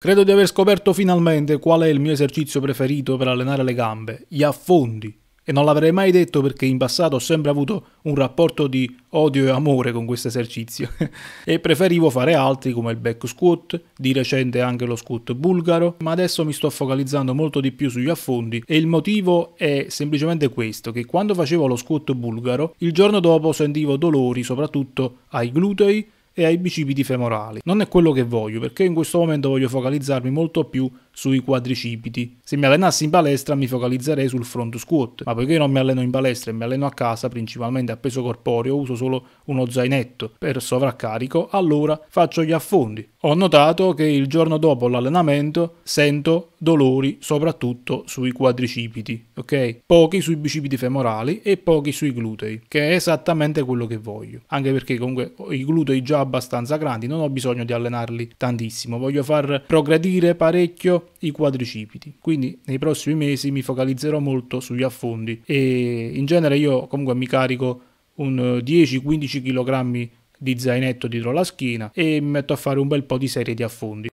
Credo di aver scoperto finalmente qual è il mio esercizio preferito per allenare le gambe, gli affondi. E non l'avrei mai detto perché in passato ho sempre avuto un rapporto di odio e amore con questo esercizio. e preferivo fare altri come il back squat, di recente anche lo squat bulgaro, ma adesso mi sto focalizzando molto di più sugli affondi e il motivo è semplicemente questo, che quando facevo lo squat bulgaro, il giorno dopo sentivo dolori soprattutto ai glutei, e ai bicipiti femorali. Non è quello che voglio perché in questo momento voglio focalizzarmi molto più sui quadricipiti. Se mi allenassi in palestra mi focalizzerei sul front squat, ma poiché non mi alleno in palestra e mi alleno a casa, principalmente a peso corporeo, uso solo uno zainetto per sovraccarico, allora faccio gli affondi. Ho notato che il giorno dopo l'allenamento sento dolori soprattutto sui quadricipiti, ok? Pochi sui bicipiti femorali e pochi sui glutei, che è esattamente quello che voglio. Anche perché comunque ho i glutei già abbastanza grandi, non ho bisogno di allenarli tantissimo, voglio far progredire parecchio i quadricipiti. Quindi nei prossimi mesi mi focalizzerò molto sugli affondi e in genere io comunque mi carico un 10-15 eh, kg di zainetto dietro la schiena e mi metto a fare un bel po' di serie di affondi.